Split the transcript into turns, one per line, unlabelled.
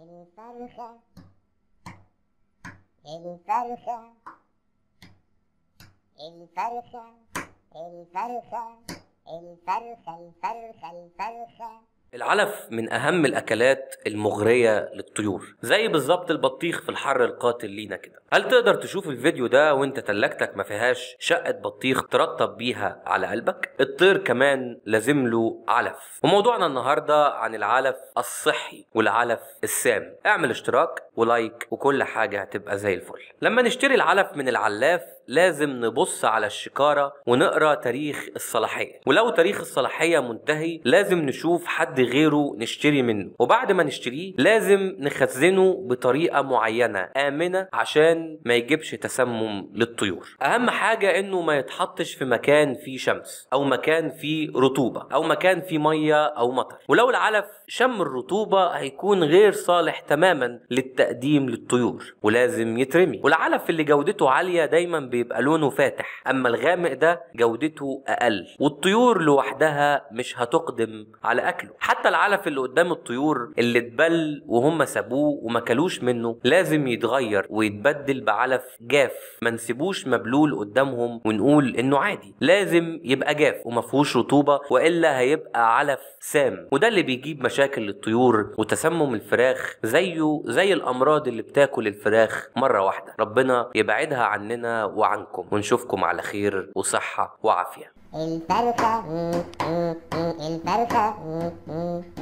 El parosa, el parosa, el parosa, el parosa, el parosa, el parosa, el parosa, العلف من أهم الأكلات المغرية للطيور زي بالظبط البطيخ في الحر القاتل لينا كده هل تقدر تشوف الفيديو ده وانت تلاجتك ما فيهاش شقة بطيخ ترطب بيها على قلبك الطير كمان لازم له علف وموضوعنا النهاردة عن العلف الصحي والعلف السام اعمل اشتراك ولايك وكل حاجة هتبقى زي الفل لما نشتري العلف من العلاف لازم نبص على الشكاره ونقرا تاريخ الصلاحيه ولو تاريخ الصلاحيه منتهي لازم نشوف حد غيره نشتري منه وبعد ما نشتريه لازم نخزنه بطريقه معينه امنه عشان ما يجيبش تسمم للطيور اهم حاجه انه ما يتحطش في مكان فيه شمس او مكان فيه رطوبه او مكان فيه ميه او مطر ولو العلف شم الرطوبه هيكون غير صالح تماما للتقديم للطيور ولازم يترمي والعلف اللي جودته عاليه دايما بي بيبقى لونه فاتح اما الغامق ده جودته اقل والطيور لوحدها مش هتقدم على اكله حتى العلف اللي قدام الطيور اللي اتبل وهم سابوه وما كلوش منه لازم يتغير ويتبدل بعلف جاف ما نسيبوش مبلول قدامهم ونقول انه عادي لازم يبقى جاف وما فيهوش رطوبه والا هيبقى علف سام وده اللي بيجيب مشاكل للطيور وتسمم الفراخ زيه زي الامراض اللي بتاكل الفراخ مره واحده ربنا يبعدها عننا وع- عنكم ونشوفكم على خير وصحة وعافية البركة البركة